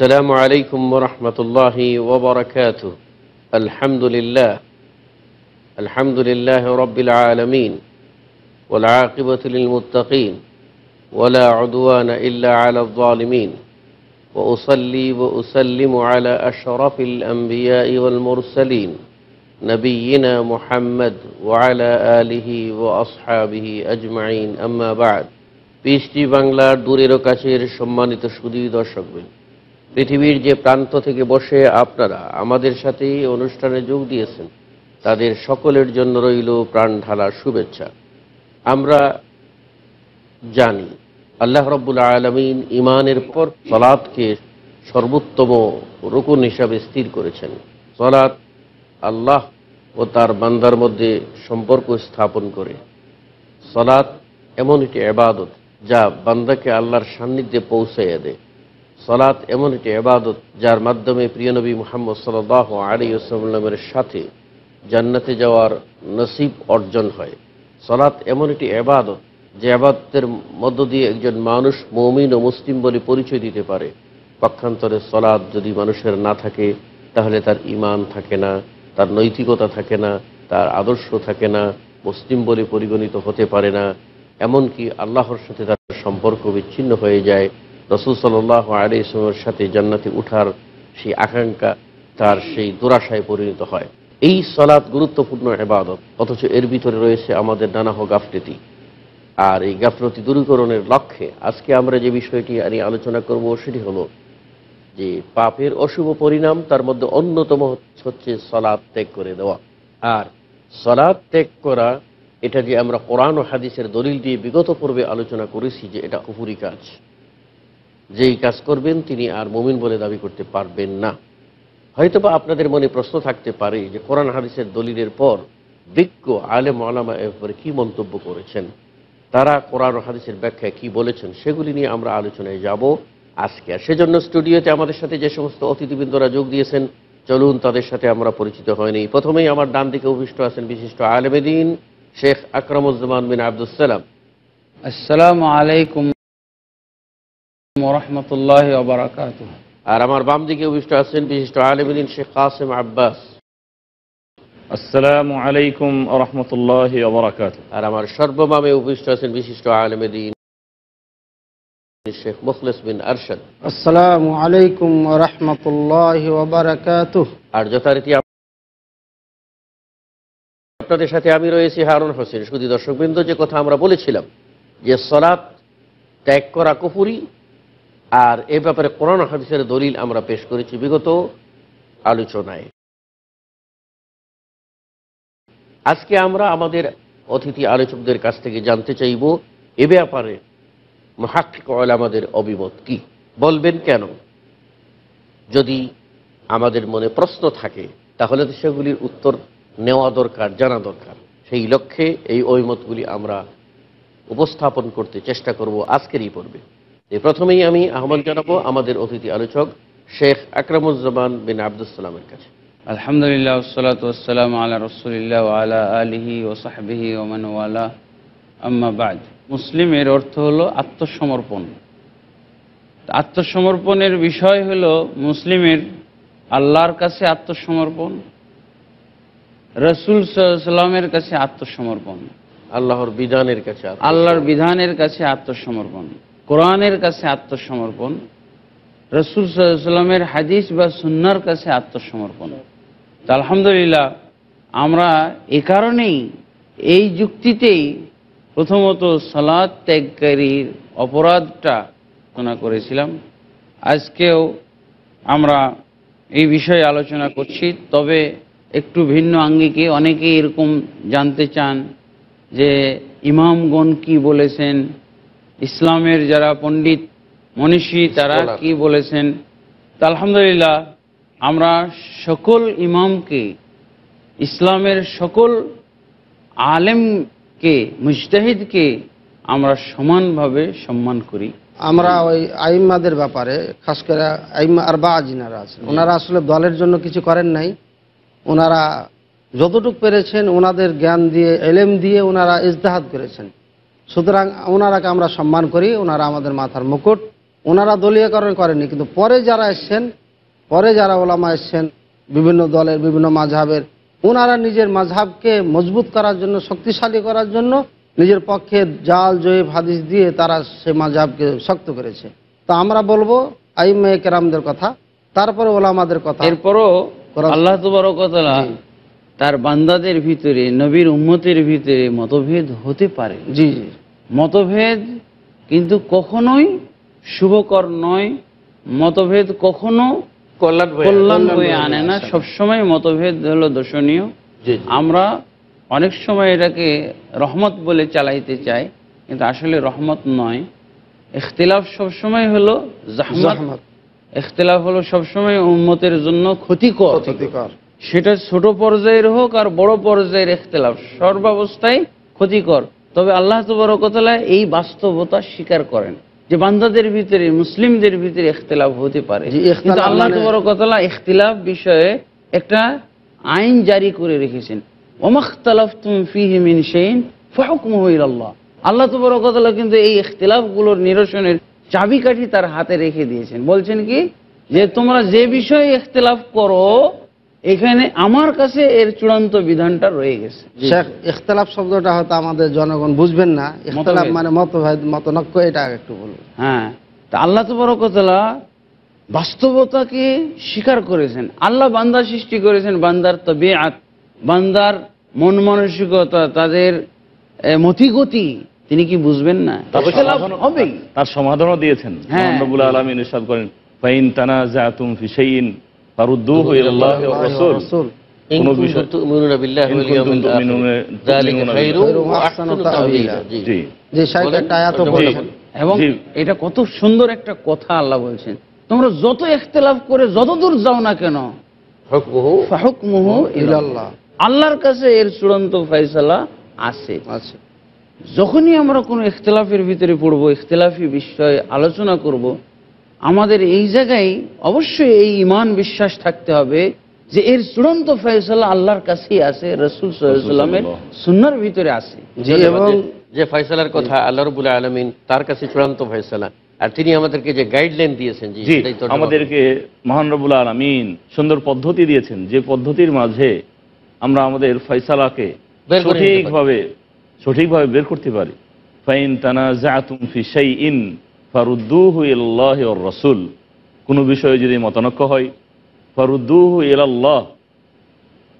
السلام عليكم ورحمة الله وبركاته الحمد لله الحمد لله رب العالمين والعاقبة للمتقين ولا عدوان إلا على الظالمين وأصلي وأسلم على أشرف الأنبياء والمرسلين نبينا محمد وعلى آله وأصحابه أجمعين أما بعد PST دوري ركاشير شماني تشهدي সুদী দর্শকবৃন্দ পৃথিবীর যে প্রান্ত থেকে বসে আপনারা আমাদের সাথে অনুষ্ঠানে যোগ দিয়েছেন তাদের সকলের জন্য রইল প্রাণ ঢালা শুভেচ্ছা আমরা জানি আল্লাহ রব্বুল আলমিন ইমানের পর সলাদকে সর্বোত্তম রকুন হিসাবে স্থির করেছেন সলাদ আল্লাহ ও তার বান্দার মধ্যে সম্পর্ক স্থাপন করে সলাদ এমন একটি আবাদত যা বান্দাকে আল্লাহর সান্নিধ্যে পৌঁছাইয়া দেয় সলাত এমন একটি এবাদত যার মাধ্যমে প্রিয়নবী মোহাম্মদ সাল আলী ওসলামের সাথে জান্নাতে যাওয়ার নসিব অর্জন হয় সলাত এমন একটি এবাদত যে আবাদতের মধ্য দিয়ে একজন মানুষ মমিন ও মুসলিম বলে পরিচয় দিতে পারে পক্ষান্তরে সলাদ যদি মানুষের না থাকে তাহলে তার ইমান থাকে না তার নৈতিকতা থাকে না তার আদর্শ থাকে না মুসলিম বলে পরিগণিত হতে পারে না এমনকি আল্লাহর সাথে তার সম্পর্ক বিচ্ছিন্ন হয়ে যায় রসুল সাল্লাহ আলী ইসলামের সাথে জান্নাতে উঠার সেই আকাঙ্ক্ষা তার সেই দুরাশায় পরিণত হয় এই সলাৎ গুরুত্বপূর্ণ এবাদত অথচ এর ভিতরে রয়েছে আমাদের নানাহ গাফলেতি আর এই গাফলতি দূরীকরণের লক্ষ্যে আজকে আমরা যে বিষয়টি আমি আলোচনা করব সেটি হলো যে পাপের অশুভ পরিণাম তার মধ্যে অন্যতম হচ্ছে সলাদ ত্যাগ করে দেওয়া আর সলাদ ত্যাগ করা এটা যে আমরা কোরআন ও হাদিসের দলিল দিয়ে বিগত পূর্বে আলোচনা করেছি যে এটা কুপুরি কাজ যেই কাজ করবেন তিনি আর মুমিন বলে দাবি করতে পারবেন না হয়তোবা আপনাদের মনে প্রশ্ন থাকতে পারে যে কোরআন হাদিসের দলিলের পর বিজ্ঞ আলে আলামা এরপরে কী মন্তব্য করেছেন তারা কোরআন হাদিসের ব্যাখ্যায় কি বলেছেন সেগুলি নিয়ে আমরা আলোচনায় যাব আজকে আর সেজন্য স্টুডিওতে আমাদের সাথে যে সমস্ত অতিথিবৃন্দরা যোগ দিয়েছেন চলুন তাদের সাথে আমরা পরিচিত হয়নি প্রথমেই আমার ডান দিকে অভিষ্ট আছেন বিশিষ্ট আলমেদিন শেখ আকরামুজ্জামান বিন আবদুল সালাম আসসালামু আলাইকুম আর আমার বাম দিকে আছেন বিশিষ্ট শেখ কাসেম আব্বাস আসসালামু আলাইকুম রহমতুল্লাহ আর আমার সর্ববামে আছেন বিশিষ্ট শেখ মুখলিস বিন আরশাদ আসসালামু আলাইকুম আর যথারীতি আপনাদের সাথে আমি রয়েছি হারুন হোসেন শুধু দর্শকবৃন্দ যে কথা আমরা বলেছিলাম যে সলাৎ ত্যাগ করা কুপুরি আর এ ব্যাপারে কোরআন হাদিসের দলিল আমরা পেশ করেছি বিগত আলোচনায় আজকে আমরা আমাদের অতিথি আলোচকদের কাছ থেকে জানতে চাইব এ ব্যাপারে মহাক্ষিক আমাদের অভিমত কি বলবেন কেন যদি আমাদের মনে প্রশ্ন থাকে তাহলে তো সেগুলির উত্তর নেওয়া দরকার জানা দরকার সেই লক্ষ্যে এই অভিমতগুলি আমরা উপস্থাপন করতে চেষ্টা করব আজকেরই পর্বে প্রথমেই আমি আহ্বান জানাবো আমাদের অতিথি আলোচক শেখ আকরামুজ্জামান বিন আবদুসালামের কাছে আলহামদুলিল্লাহ সালাতাম আল্লাহ রসুলিল্লাহ আলা আলিহি ও সাহাবিহি ওমান আম্মাবাদ মুসলিম অর্থ হলো আত্মসমর্পণ আত্মসমর্পণের বিষয় হল মুসলিমের আল্লাহর কাছে আত্মসমর্পণ রসুল সাল্লামের কাছে আত্মসমর্পণ আল্লাহর বিধানের কাছে আল্লাহর বিধানের কাছে আত্মসমর্পণ কোরআনের কাছে আত্মসমর্পণ রসুল সাল্লামের হাদিস বা সুন্নার কাছে আত্মসমর্পণ তো আলহামদুলিল্লাহ আমরা এ কারণেই এই যুক্তিতেই প্রথমত সালাদ ত্যাগকারীর অপরাধটা আলোচনা করেছিলাম আজকেও আমরা এই বিষয়ে আলোচনা করছি তবে একটু ভিন্ন আঙ্গিকে অনেকে এরকম জানতে চান যে ইমামগণ কি বলেছেন ইসলামের যারা পণ্ডিত মনীষী তারা কি বলেছেন আলহামদুলিল্লাহ আমরা সকল ইমামকে ইসলামের সকল আলেমকে মুজতাহিদকে আমরা সমানভাবে সম্মান করি আমরা ওই আইম্মাদের ব্যাপারে খাস করে আইম্মা আর বা আজিনারা আছেন ওনারা আসলে দলের জন্য কিছু করেন নাই ওনারা যতটুক পেরেছেন ওনাদের জ্ঞান দিয়ে এলেম দিয়ে ওনারা ইজতেহাদ করেছেন সুতরাং ওনারাকে আমরা সম্মান করি ওনারা আমাদের মাথার মুকুট ওনারা দলীয়করণ করেননি কিন্তু পরে যারা এসছেন পরে যারা ওলামা এসছেন বিভিন্ন দলের বিভিন্ন মাঝহের ওনারা নিজের মাঝাবকে মজবুত করার জন্য শক্তিশালী করার জন্য নিজের পক্ষে জাল জয়েব হাদিস দিয়ে তারা সে মাঝাবকে শক্ত করেছে তা আমরা বলবো আইম কেরামদের কথা তারপরে ওলামাদের কথা এরপরও আল্লাহ কথা তার বান্দাদের ভিতরে নবীর উন্মতের ভিতরে মতভেদ হতে পারে জি জি মতভেদ কিন্তু কখনোই শুভকর নয় মতভেদ কখনো কল্যাণ বয়ে আনে না সবসময় মতভেদ হলো দর্শনীয় আমরা অনেক সময় এটাকে রহমত বলে চালাইতে চাই কিন্তু আসলে রহমত নয় ইখতলাফ সবসময় হলো জাহমত ইখতলাফ হলো সবসময় উন্মতের জন্য ক্ষতিকর ক্ষতিকর সেটা ছোট পর্যায়ের হোক আর বড় পর্যায়ের এখতলাফ সর্বাবস্থায় ক্ষতিকর তবে আল্লাহ তবরকতলা এই বাস্তবতা স্বীকার করেন যে বান্দাদের ভিতরে মুসলিমদের ভিতরে এখতলাফ হতে পারে কিন্তু আল্লাহ মানে- তবরকতলা এখতলাফ বিষয়ে একটা আইন জারি করে রেখেছেন আল্লাহ আল্লাহ তবরকতলা কিন্তু এই গুলোর নিরসনের চাবিকাঠি তার হাতে রেখে দিয়েছেন বলছেন কি যে তোমরা যে বিষয়ে এখতলাফ করো এখানে আমার কাছে এর চূড়ান্ত বিধানটা রয়ে গেছে শেখ ইখতলাফ শব্দটা হয়তো আমাদের জনগণ বুঝবেন না ইখতলাফ মানে মতভেদ মতনক্য এটা একটু বলবো হ্যাঁ তা আল্লাহ তবরকতলা বাস্তবতাকে স্বীকার করেছেন আল্লাহ বান্দা সৃষ্টি করেছেন বান্দার তবে বান্দার মন মানসিকতা তাদের মতিগতি তিনি কি বুঝবেন না তার সমাধানও দিয়েছেন হ্যাঁ আলমিন করেন ফাইন তানা জাতুম ফিসাইন এবং এটা কত সুন্দর একটা কথা আল্লাহ বলছেন তোমরা যত ইখতলাফ করে যত দূর যাও না কেন আল্লাহর কাছে এর চূড়ান্ত ফয়সালা আছে যখনই আমরা কোনো ইখতলাফের ভিতরে পড়বো ইখতলাফি বিষয়ে আলোচনা করব। আমাদের এই জায়গায় অবশ্যই এই ইমান বিশ্বাস থাকতে হবে যে এর চূড়ান্ত ফয়সলা আল্লাহর কাছেই আছে রসুল সাল্লামের সুন্নার ভিতরে আছে এবং যে ফয়সলার কথা আল্লাহ রবুল্লা আলমিন তার কাছে চূড়ান্ত ফয়সলা আর তিনি আমাদেরকে যে গাইডলাইন দিয়েছেন আমাদেরকে মহান রবুল আলমিন সুন্দর পদ্ধতি দিয়েছেন যে পদ্ধতির মাঝে আমরা আমাদের ফয়সালাকে সঠিকভাবে সঠিকভাবে বের করতে পারি ফাইন তানা জাতুম ফি শাই ইন ইল্লাহ রসুল কোনো বিষয়ে যদি মতানক্য হয় ফারুদ্দুহ ইলাল্লাহ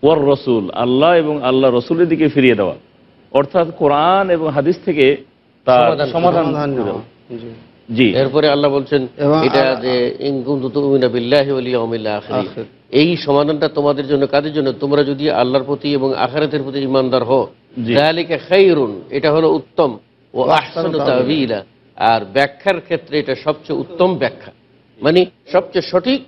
ওর রসুল আল্লাহ এবং আল্লাহ রসুলের দিকে ফিরিয়ে দেওয়া অর্থাৎ কোরআন এবং হাদিস থেকে তার সমাধান জি এরপরে আল্লাহ বলছেন এটা যে এই সমাধানটা তোমাদের জন্য কাদের জন্য তোমরা যদি আল্লাহর প্রতি এবং আখারাতের প্রতি ইমানদার হো এটা হলো উত্তম ও আহসান আর ব্যাখ্যার ক্ষেত্রে এটা সবচেয়ে উত্তম ব্যাখ্যা মানে সবচেয়ে সঠিক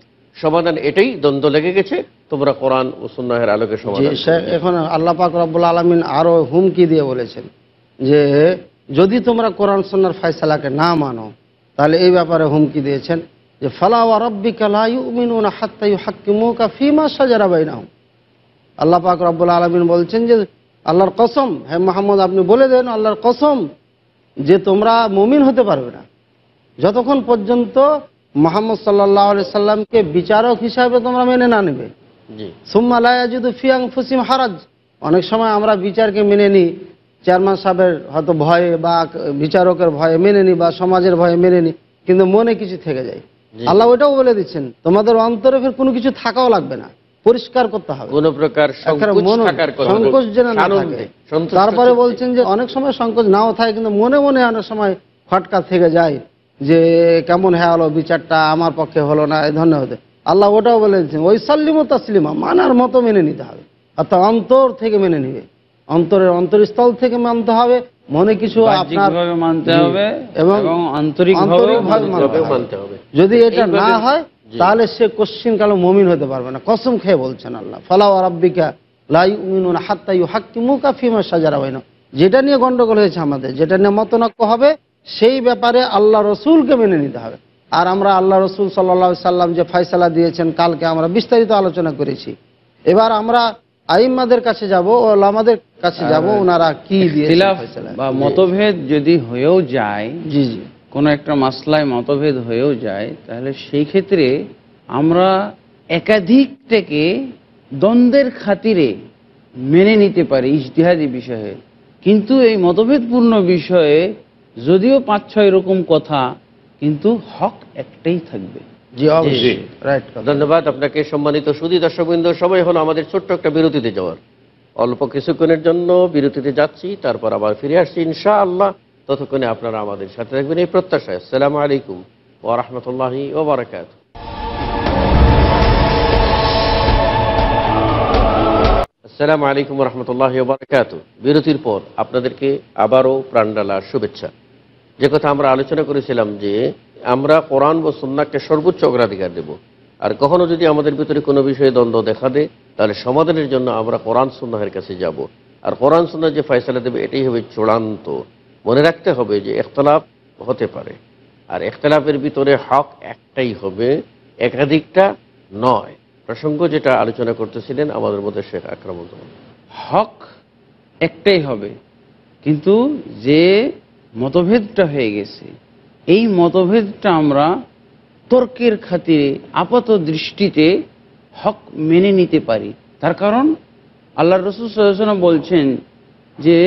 সমাধান এটাই দ্বন্দ্ব লেগে গেছে তোমরা কোরআন ও সুন্নাহের আলোকে সমাধান এখন আল্লাহ পাক রব্বুল আলমিন আরও হুমকি দিয়ে বলেছেন যে যদি তোমরা কোরআন সন্ন্যার ফয়সালাকে না মানো তাহলে এই ব্যাপারে হুমকি দিয়েছেন যে ফালাওয়া রব্বি কালাইমিনা হাত্তাই হাকিমুকা ফিমা সাজারা বাইনা আল্লাহ পাক রব্বুল আলমিন বলছেন যে আল্লাহর কসম হ্যাঁ মোহাম্মদ আপনি বলে দেন আল্লাহর কসম যে তোমরা মুমিন হতে পারবে না যতক্ষণ পর্যন্ত মোহাম্মদ সাল্লাহ সাল্লামকে বিচারক হিসাবে তোমরা মেনে না নেবে সুম্মালায়াজুদু ফিয়াং ফুসিম হারাজ অনেক সময় আমরা বিচারকে মেনে নিই চেয়ারম্যান সাহেবের হয়তো ভয়ে বা বিচারকের ভয়ে মেনে নিই বা সমাজের ভয়ে মেনে নিই কিন্তু মনে কিছু থেকে যায় আল্লাহ ওইটাও বলে দিচ্ছেন তোমাদের অন্তরে ফের কোনো কিছু থাকাও লাগবে না পরিষ্কার করতে হবে কোন প্রকার সংকোচ যেন তারপরে বলছেন যে অনেক সময় সংকোচ নাও থাকে কিন্তু মনে মনে অনেক সময় ফটকা থেকে যায় যে কেমন হ্যাঁ হলো বিচারটা আমার পক্ষে হলো না এই ধরনের হতে আল্লাহ ওটাও বলেছেন ওই সাল্লিমো তাসলিমা মানার মতো মেনে নিতে হবে অর্থাৎ অন্তর থেকে মেনে নিবে অন্তরের অন্তরস্থল থেকে মানতে হবে মনে কিছু মানতে হবে এবং আন্তরিকভাবে যদি এটা না হয় তাহলে সে কোশ্চিন কালো মমিন হতে পারবে না কসম খেয়ে বলছেন আল্লাহ ফলাও আরব্বিকা লাই উমিনুন হাত্তাই মুখা ফিমা সাজারা হয় না যেটা নিয়ে গন্ডগোল হয়েছে আমাদের যেটা নিয়ে মতনক্য হবে সেই ব্যাপারে আল্লাহ রসুলকে মেনে নিতে হবে আর আমরা আল্লাহ রসুল সাল্লা সাল্লাম যে ফাইসালা দিয়েছেন কালকে আমরা বিস্তারিত আলোচনা করেছি এবার আমরা আইম্মাদের কাছে যাব ও আমাদের কাছে যাব ওনারা কি দিয়ে মতভেদ যদি হয়েও যায় জি জি কোনো একটা মাসলায় মতভেদ হয়েও যায় তাহলে সেই ক্ষেত্রে আমরা একাধিকটাকে দ্বন্দ্বের খাতিরে মেনে নিতে পারি ইজতিহাদি বিষয়ে কিন্তু এই মতভেদপূর্ণ বিষয়ে যদিও পাঁচ ছয় রকম কথা কিন্তু হক একটাই থাকবে ধন্যবাদ আপনাকে সম্মানিত সুদী দর্শকবৃন্দ সময় হলো আমাদের ছোট্ট একটা বিরতিতে যাওয়ার অল্প কিছুক্ষণের জন্য বিরতিতে যাচ্ছি তারপর আবার ফিরে আসছি ইনশাআল্লাহ ততক্ষণে আপনারা আমাদের সাথে রাখবেন এই প্রত্যাশায় আসসালামু আলাইকুম ও রহমতুল্লাহি ওবরাকাত সালাম আলাইকুম রহমতুল্লাহ বারকাত বিরতির পর আপনাদেরকে আবারও প্রাণডালা শুভেচ্ছা যে কথা আমরা আলোচনা করেছিলাম যে আমরা কোরআন ও সন্নাককে সর্বোচ্চ অগ্রাধিকার দেব আর কখনো যদি আমাদের ভিতরে কোনো বিষয়ে দ্বন্দ্ব দেখা দেয় তাহলে সমাধানের জন্য আমরা কোরআন সন্ন্যাহের কাছে যাব আর কোরআন সন্ন্যাহ যে ফয়সালা দেবে এটাই হবে চূড়ান্ত মনে রাখতে হবে যে একতলাফ হতে পারে আর একতলাপের ভিতরে হক একটাই হবে একাধিকটা নয় প্রসঙ্গ যেটা আলোচনা করতেছিলেন আমাদের মধ্যে শেখ আক্রমণ হক একটাই হবে কিন্তু যে মতভেদটা হয়ে গেছে এই মতভেদটা আমরা তর্কের খাতিরে আপাত দৃষ্টিতে হক মেনে নিতে পারি তার কারণ আল্লাহ রসুল বলছেন যে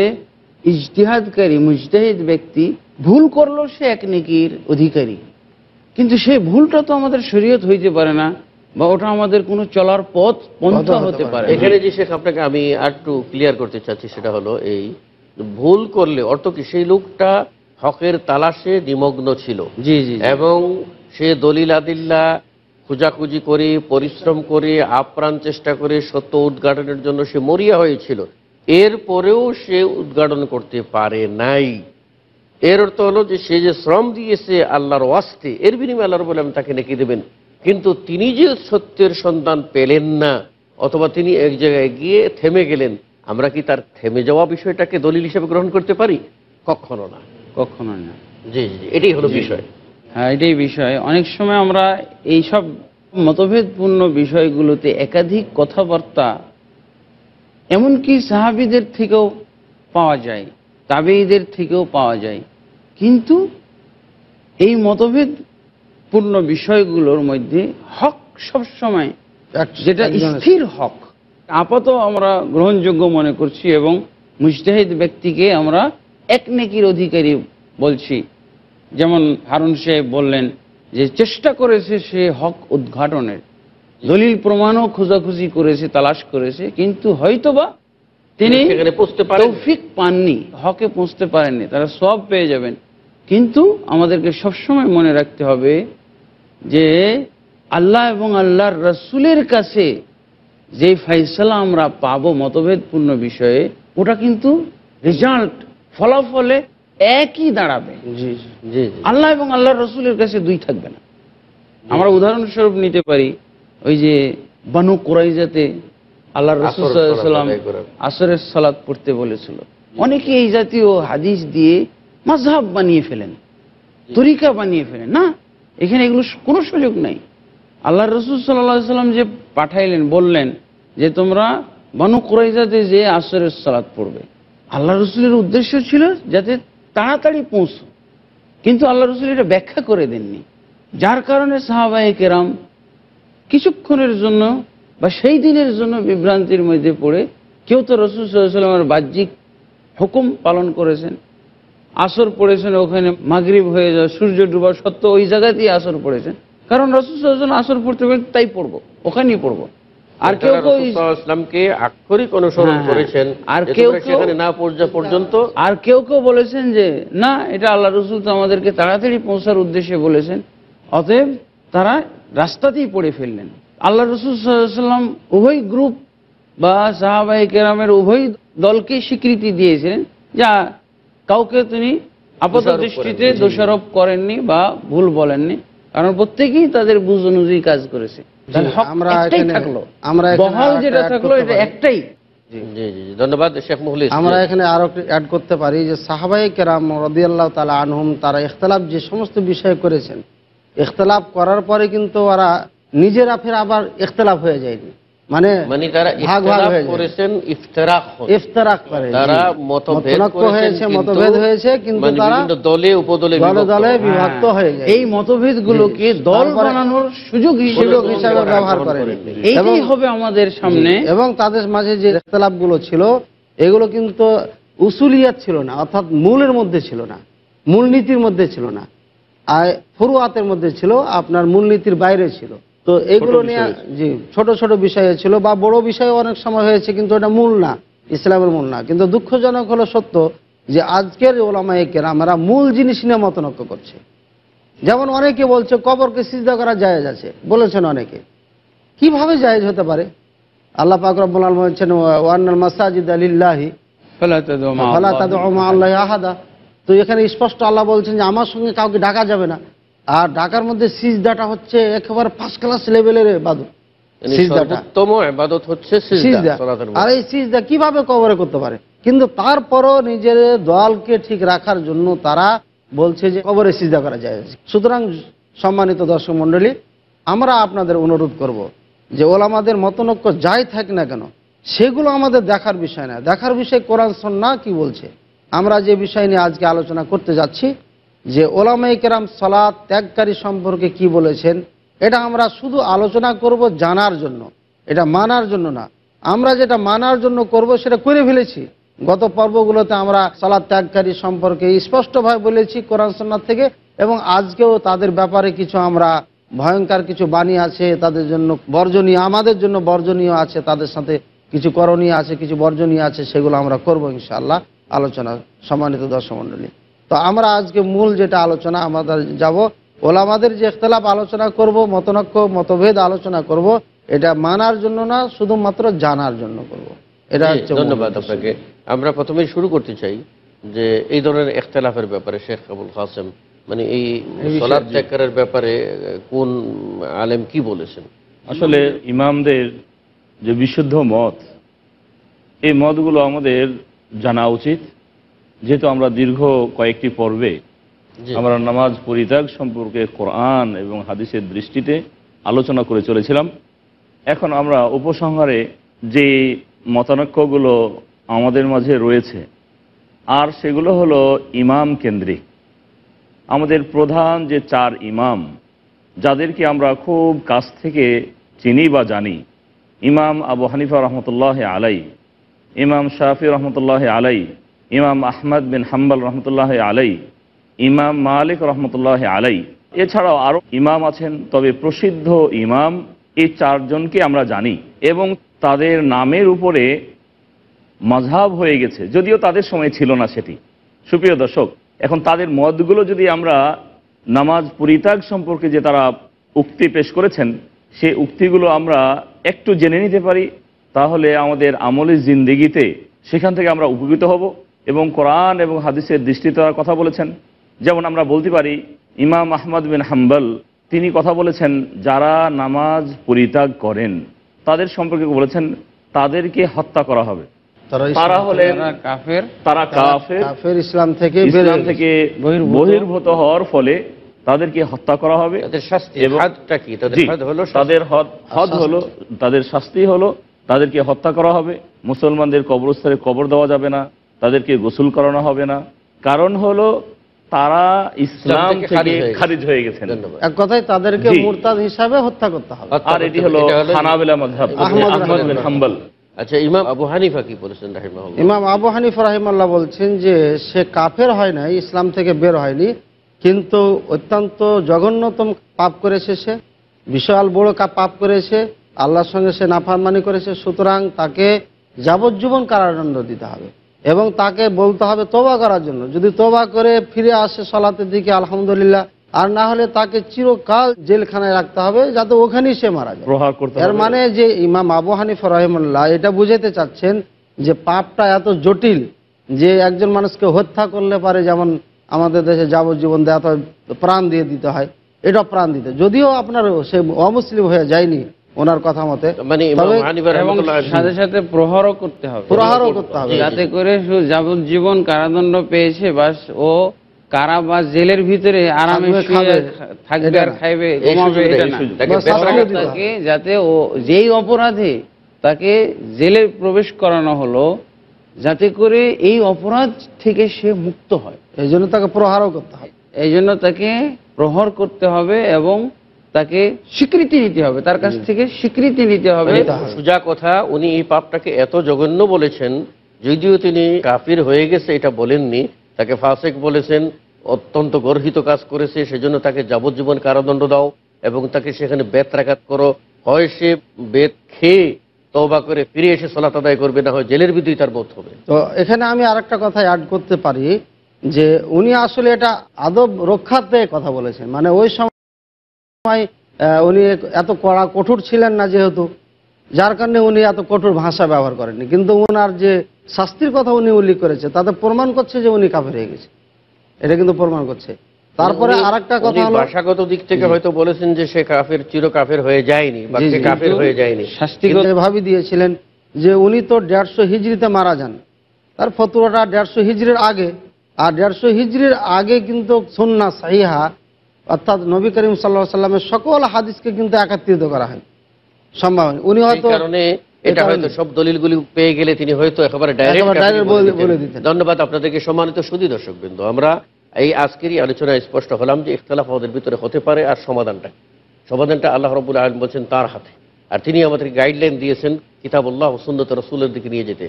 ইজতিহাদকারী মুজতাহিদ ব্যক্তি ভুল করলো সে এক নেকির অধিকারী কিন্তু সেই ভুলটা তো আমাদের শরীয়ত হইতে পারে না বা ওটা আমাদের কোনো চলার পথ পন্থা হতে পারে এখানে যে শেখ আপনাকে আমি আরটু ক্লিয়ার করতে চাচ্ছি সেটা হলো এই ভুল করলে অর্থ কি সেই লোকটা হকের তালাশে নিমগ্ন ছিল জি জি এবং সে দলিল আদিল্লা খোঁজাখুঁজি করে পরিশ্রম করে আপ্রাণ চেষ্টা করে সত্য উদ্ঘাটনের জন্য সে মরিয়া হয়েছিল এর পরেও সে উদ্ঘাটন করতে পারে নাই এর অর্থ হলো যে সে যে শ্রম দিয়েছে আল্লাহর ওয়াস্তে এর বিনিময়ে আল্লাহর বলে আমি তাকে নেকি দেবেন কিন্তু তিনি যে সত্যের সন্ধান পেলেন না অথবা তিনি এক জায়গায় গিয়ে থেমে গেলেন আমরা কি তার থেমে যাওয়া বিষয়টাকে দলিল হিসেবে গ্রহণ করতে পারি কখনো না কখনো না জি জি এটাই হলো বিষয় হ্যাঁ এটাই বিষয় অনেক সময় আমরা এইসব মতভেদপূর্ণ বিষয়গুলোতে একাধিক কথাবার্তা এমনকি সাহাবিদের থেকেও পাওয়া যায় তাবেইদের থেকেও পাওয়া যায় কিন্তু এই মতভেদ পূর্ণ বিষয়গুলোর মধ্যে হক সবসময় যেটা স্থির হক আপাত আমরা গ্রহণযোগ্য মনে করছি এবং মুজতাহিদ ব্যক্তিকে আমরা এক নেকির অধিকারী বলছি যেমন হারুন সাহেব বললেন যে চেষ্টা করেছে সে হক উদ্ঘাটনের দলিল প্রমাণও খোঁজাখুঁজি করেছে তালাশ করেছে কিন্তু হয়তোবা তিনি তৌফিক পাননি হকে পৌঁছতে পারেননি তারা সব পেয়ে যাবেন কিন্তু আমাদেরকে সবসময় মনে রাখতে হবে যে আল্লাহ এবং আল্লাহর রসুলের কাছে যে ফাইসলা আমরা পাবো মতভেদপূর্ণ বিষয়ে ওটা কিন্তু রেজাল্ট ফলাফলে একই দাঁড়াবে আল্লাহ এবং আল্লাহর রসুলের কাছে দুই থাকবে না আমরা উদাহরণস্বরূপ নিতে পারি ওই যে বানু কোরাইজাতে আল্লাহ রসুলাম আসরের সালাদ পড়তে বলেছিল অনেকে এই জাতীয় হাদিস দিয়ে মাঝহাব বানিয়ে ফেলেন তরিকা বানিয়ে ফেলেন না এখানে এগুলো কোনো সুযোগ নাই আল্লাহ রসুল সাল্লা সাল্লাম যে পাঠাইলেন বললেন যে তোমরা বানু কোরাইজাতে যে আসরের সালাদ পড়বে আল্লাহ রসুলের উদ্দেশ্য ছিল যাতে তাড়াতাড়ি পৌঁছ কিন্তু আল্লাহ রসুল এটা ব্যাখ্যা করে দেননি যার কারণে সাহাবাহিকেরাম কিছুক্ষণের জন্য বা সেই দিনের জন্য বিভ্রান্তির মধ্যে পড়ে কেউ তো রসুল সাল্লামের বাহ্যিক হুকুম পালন করেছেন আসর পড়েছেন ওখানে মাগরীব হয়ে যাওয়া সূর্য ডুবা সত্য ওই জায়গাতেই আসর পড়েছেন কারণ রসুল সাল্লাম আসর পড়তে পারেন তাই পড়বো ওখানেই পড়বো আর কেউ ইসলামকে আক্ষরিক অনুসরণ হ্যাঁ, হ্যাঁ। করেছেন আর কেউ সেখানে না পর্যন্ত আর কেউ কেউ বলেছেন যে না এটা আল্লাহ রসুল তো আমাদেরকে তাড়াতাড়ি পৌঁছার উদ্দেশ্যে বলেছেন অতএব তারা রাস্তাতেই পড়ে ফেললেন আল্লাহ রসুল উভয় গ্রুপ বা সাহাবাহী কেরামের উভয় দলকে স্বীকৃতি দিয়েছিলেন যা কাউকে তিনি আপাত দৃষ্টিতে দোষারোপ করেননি বা ভুল বলেননি কারণ প্রত্যেকেই তাদের বুঝ অনুযায়ী কাজ করেছে আমরা এখানে আরো অ্যাড করতে পারি যে সাহাবাই কেরাম রদিয়াল্লাহ তালা আনহুম তারা ইখতলাফ যে সমস্ত বিষয় করেছেন ইখতলাফ করার পরে কিন্তু ওরা নিজেরা ফের আবার ইখতলাফ হয়ে যায়নি মানে, মানে মতভেদ দল বানানোর সুযোগ হিসাবে ব্যবহার হবে আমাদের সামনে এবং তাদের মাঝে যে গুলো ছিল এগুলো কিন্তু উসুলিয়াত ছিল না অর্থাৎ মূলের মধ্যে ছিল না মূলনীতির মধ্যে ছিল না আয় ফুরুয়াতের মধ্যে ছিল আপনার মূলনীতির বাইরে ছিল তো এগুলো নিয়ে জি ছোট ছোট বিষয়ে ছিল বা বড় বিষয়ে অনেক সময় হয়েছে কিন্তু এটা মূল না ইসলামের মূল না কিন্তু দুঃখজনক হলো সত্য যে আজকের ওলামায় আমরা মূল জিনিস নিয়ে মতনক্য করছে যেমন অনেকে বলছে কবরকে সিজা করা জায়েজ আছে বলেছেন অনেকে কিভাবে জায়েজ হতে পারে আল্লাহ পাক রব্বুল বলছেন ওয়ান্নাল মাসাজিদ আলিল্লাহি ফালা তাদউ মা আল্লাহ আহাদা তো এখানে স্পষ্ট আল্লাহ বলছেন যে আমার সঙ্গে কাউকে ডাকা যাবে না আর ঢাকার মধ্যে সিজদাটা হচ্ছে একেবারে ফার্স্ট ক্লাস লেভেলের বাদত আর এই সিজদা কিভাবে করতে পারে কিন্তু তারপরও নিজের দলকে ঠিক রাখার জন্য তারা বলছে যে কবরে সিজদা করা যায় সুতরাং সম্মানিত দর্শক আমরা আপনাদের অনুরোধ করব যে ওলামাদের মতনক্য যাই থাক না কেন সেগুলো আমাদের দেখার বিষয় না দেখার বিষয় কোরআন সন্না কি বলছে আমরা যে বিষয় নিয়ে আজকে আলোচনা করতে যাচ্ছি যে ওলামাই কেরাম সালাদ ত্যাগকারী সম্পর্কে কি বলেছেন এটা আমরা শুধু আলোচনা করব জানার জন্য এটা মানার জন্য না আমরা যেটা মানার জন্য করব সেটা করে ফেলেছি গত পর্বগুলোতে আমরা সালাদ ত্যাগকারী সম্পর্কে স্পষ্টভাবে বলেছি কোরআন সন্ন্যার থেকে এবং আজকেও তাদের ব্যাপারে কিছু আমরা ভয়ঙ্কর কিছু বাণী আছে তাদের জন্য বর্জনীয় আমাদের জন্য বর্জনীয় আছে তাদের সাথে কিছু করণীয় আছে কিছু বর্জনীয় আছে সেগুলো আমরা করবো ইনশাআল্লাহ আলোচনা সম্মানিত দর্শক মণ্ডলী তো আমরা আজকে মূল যেটা আলোচনা আমাদের যাব ওলামাদের যে ইখতলাফ আলোচনা করব মতনক্য মতভেদ আলোচনা করব এটা মানার জন্য না শুধুমাত্র জানার জন্য করব এটা হচ্ছে ধন্যবাদ আপনাকে আমরা প্রথমেই শুরু করতে চাই যে এই ধরনের ইখতলাফের ব্যাপারে শেখ আবুল হাসেম মানে এই সলাদ ত্যাগের ব্যাপারে কোন আলেম কি বলেছেন আসলে ইমামদের যে বিশুদ্ধ মত এই মতগুলো আমাদের জানা উচিত যেহেতু আমরা দীর্ঘ কয়েকটি পর্বে আমরা নামাজ পরিত্যাগ সম্পর্কে কোরআন এবং হাদিসের দৃষ্টিতে আলোচনা করে চলেছিলাম এখন আমরা উপসংহারে যে মতানক্ষগুলো আমাদের মাঝে রয়েছে আর সেগুলো হলো ইমাম কেন্দ্রিক আমাদের প্রধান যে চার ইমাম যাদেরকে আমরা খুব কাছ থেকে চিনি বা জানি ইমাম আবু হানিফা রহমতুল্লাহ আলাই ইমাম শাহি রহমতুল্লাহ আলাই ইমাম আহমদ বিন হাম্বাল রহমতুল্লাহ আলাই ইমাম মালিক রহমতুল্লাহ আলাই এছাড়াও আরও ইমাম আছেন তবে প্রসিদ্ধ ইমাম এই চারজনকে আমরা জানি এবং তাদের নামের উপরে মজাব হয়ে গেছে যদিও তাদের সময় ছিল না সেটি সুপ্রিয় দর্শক এখন তাদের মতগুলো যদি আমরা নামাজ পরিত্যাগ সম্পর্কে যে তারা উক্তি পেশ করেছেন সে উক্তিগুলো আমরা একটু জেনে নিতে পারি তাহলে আমাদের আমলের জিন্দিগিতে সেখান থেকে আমরা উপকৃত হব এবং কোরআন এবং হাদিসের দৃষ্টিতে তারা কথা বলেছেন যেমন আমরা বলতে পারি ইমাম আহমদ বিন হাম্বল তিনি কথা বলেছেন যারা নামাজ পরিত্যাগ করেন তাদের সম্পর্কে বলেছেন তাদেরকে হত্যা করা হবে তারা হলেন কাফের তারা কাফের ইসলাম থেকে ইসলাম থেকে বহির্ভূত হওয়ার ফলে তাদেরকে হত্যা করা হবে তাদের শাস্তি হলো তাদের হদ হলো তাদের শাস্তি হলো তাদেরকে হত্যা করা হবে মুসলমানদের কবরস্থলে কবর দেওয়া যাবে না তাদেরকে গোসল করানো হবে না কারণ হল তারা ইসলাম থেকে খারিজ হয়ে গেছেন এক কথায় তাদেরকে মুরতাদ হিসাবে হত্যা করতে হবে আর এটি হলো হানাবিলা মাযহাব আহমদ বিন হাম্বল আচ্ছা ইমাম আবু হানিফা কি বলেছেন ইমাম আবু হানিফা রাহিমাল্লাহ বলছেন যে সে কাফের হয় নাই ইসলাম থেকে বের হয়নি কিন্তু অত্যন্ত জঘন্যতম পাপ করেছে সে বিশাল বড় পাপ করেছে আল্লাহর সঙ্গে সে নাফারমানি করেছে সুতরাং তাকে যাবজ্জীবন কারাদণ্ড দিতে হবে এবং তাকে বলতে হবে তোবা করার জন্য যদি তোবা করে ফিরে আসে সলাতের দিকে আলহামদুলিল্লাহ আর না হলে তাকে চিরকাল জেলখানায় রাখতে হবে যাতে ওখানেই সে মারা যায় এর মানে যে ইমাম আবু হানিফ রহমুল্লাহ এটা বুঝাতে চাচ্ছেন যে পাপটা এত জটিল যে একজন মানুষকে হত্যা করলে পারে যেমন আমাদের দেশে যাবজ্জীবন দেওয়া প্রাণ দিয়ে দিতে হয় এটা প্রাণ দিতে যদিও আপনার সে অমুসলিম হয়ে যায়নি ওনার কথা মতে মানে সাথে সাথে প্রহারও করতে হবে প্রহারও করতে হবে যাতে করে যাবজ্জীবন কারাদণ্ড পেয়েছে বাস ও কারা বা জেলের ভিতরে আরামে খাইবে যাতে ও যেই অপরাধে তাকে জেলে প্রবেশ করানো হলো যাতে করে এই অপরাধ থেকে সে মুক্ত হয় এই জন্য তাকে প্রহারও করতে হবে এই জন্য তাকে প্রহর করতে হবে এবং তাকে স্বীকৃতি নিতে হবে তার কাছ থেকে স্বীকৃতি নিতে হবে মানে সোজা কথা উনি এই পাপটাকে এত জঘন্য বলেছেন যদিও তিনি কাফির হয়ে গেছে এটা বলেননি তাকে ফাসেক বলেছেন অত্যন্ত গর্হিত কাজ করেছে সেজন্য তাকে যাবজ্জীবন কারাদণ্ড দাও এবং তাকে সেখানে বেত রাখাত করো হয় সে বেত খেয়ে তবা করে ফিরে এসে সলাত আদায় করবে না হয় জেলের ভিতরেই তার বোধ হবে তো এখানে আমি আর একটা কথা অ্যাড করতে পারি যে উনি আসলে এটা আদব রক্ষাতে কথা বলেছেন মানে ওই সময় সময় উনি এত কড়া কঠোর ছিলেন না যেহেতু যার কারণে উনি এত কঠোর ভাষা ব্যবহার করেননি কিন্তু ওনার যে শাস্তির কথা উনি উল্লেখ করেছে তাতে প্রমাণ করছে যে উনি কাফের হয়ে গেছে এটা কিন্তু প্রমাণ করছে তারপরে আর একটা কথা হলো ভাষাগত দিক থেকে হয়তো বলেছেন যে সে কাফের চির কাফের হয়ে যায়নি কাফের হয়ে যায়নি শাস্তিগত ভাবে দিয়েছিলেন যে উনি তো দেড়শো হিজড়িতে মারা যান তার ফতুয়াটা দেড়শো হিজড়ির আগে আর দেড়শো হিজড়ির আগে কিন্তু সন্না সাহিহা অর্থাৎ নবী করিম সাল্লা সাল্লামের সকল হাদিসকে কিন্তু একাত্রিত করা হয় সম্ভব উনি হয়তো এটা হয়তো সব দলিলগুলি পেয়ে গেলে তিনি হয়তো একেবারে ধন্যবাদ আপনাদেরকে সম্মানিত সুদী বিন্দু আমরা এই আজকেরই আলোচনায় স্পষ্ট হলাম যে ইখতলাফ আমাদের ভিতরে হতে পারে আর সমাধানটা সমাধানটা আল্লাহ রবুল আলম বলছেন তার হাতে আর তিনি আমাদের গাইডলাইন দিয়েছেন কিতাবুল্লাহ সুন্দর রসুলের দিকে নিয়ে যেতে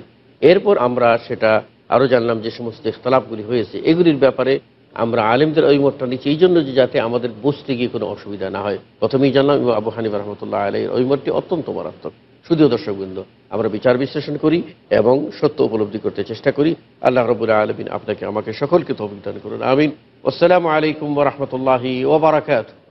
এরপর আমরা সেটা আরও জানলাম যে সমস্ত ইখতলাফগুলি হয়েছে এগুলির ব্যাপারে আমরা আলেমদের ওই মতটা নিচ্ছি এই জন্য যে যাতে আমাদের বসতে গিয়ে কোনো অসুবিধা না হয় প্রথমেই জানলাম আবু হানিফ রহমতুল্লাহ আলহের ওই মতটি অত্যন্ত মারাত্মক শুধুও দর্শকবৃন্দ আমরা বিচার বিশ্লেষণ করি এবং সত্য উপলব্ধি করতে চেষ্টা করি আল্লাহ রবুল্লা আলমিন আপনাকে আমাকে সকলকে তো অভিজ্ঞান করুন আমিন আসসালামু আলাইকুম রহমতুল্লাহি ওবরাকাত